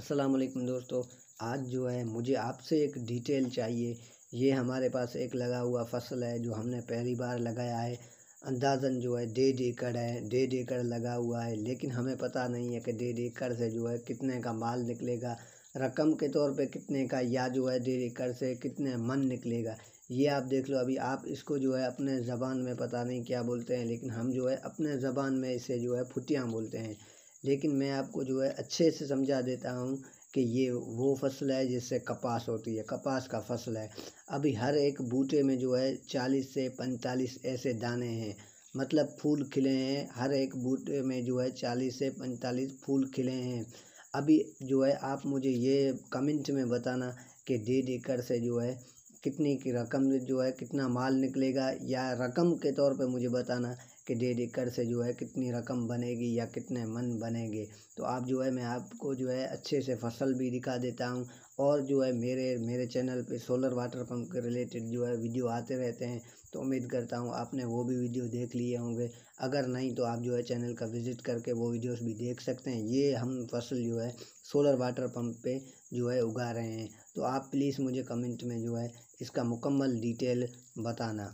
अस्सलाम वालेकुम दोस्तों आज जो है मुझे आपसे एक डिटेल चाहिए ये हमारे पास एक लगा हुआ फसल है जो हमने पहली बार लगाया है अंदाजन जो है डेढ़ एकड़ है डेढ़ एकड़ लगा हुआ है लेकिन हमें पता नहीं है कि डेढ़ एकड़ से जो है कितने का माल निकलेगा रकम के तौर पे कितने का या जो है डेढ़ एकड़ से कितने मन निकलेगा ये आप देख लो अभी आप इसको जो है अपने ज़बान में पता नहीं क्या बोलते हैं लेकिन हम जो है अपने ज़बान में इसे जो है फुटियाँ बोलते हैं लेकिन मैं आपको जो है अच्छे से समझा देता हूँ कि ये वो फसल है जिससे कपास होती है कपास का फसल है अभी हर एक बूटे में जो है चालीस से पैंतालीस ऐसे दाने हैं मतलब फूल खिले हैं हर एक बूटे में जो है चालीस से पैंतालीस फूल खिले हैं अभी जो है आप मुझे ये कमेंट में बताना कि डेढ़ एकड़ से जो है कितनी की रकम जो है कितना माल निकलेगा या रकम के तौर पे मुझे बताना कि डेढ़ एकड़ से जो है कितनी रकम बनेगी या कितने मन बनेंगे तो आप जो है मैं आपको जो है अच्छे से फसल भी दिखा देता हूँ और जो है मेरे मेरे चैनल पे सोलर वाटर पंप के रिलेटेड जो है वीडियो आते रहते हैं तो उम्मीद करता हूँ आपने वो भी वीडियो देख लिए होंगे अगर नहीं तो आप जो है चैनल का विज़िट करके वो वीडियोस भी देख सकते हैं ये हम फसल जो है सोलर वाटर पंप पे जो है उगा रहे हैं तो आप प्लीज़ मुझे कमेंट में जो है इसका मुकम्मल डिटेल बताना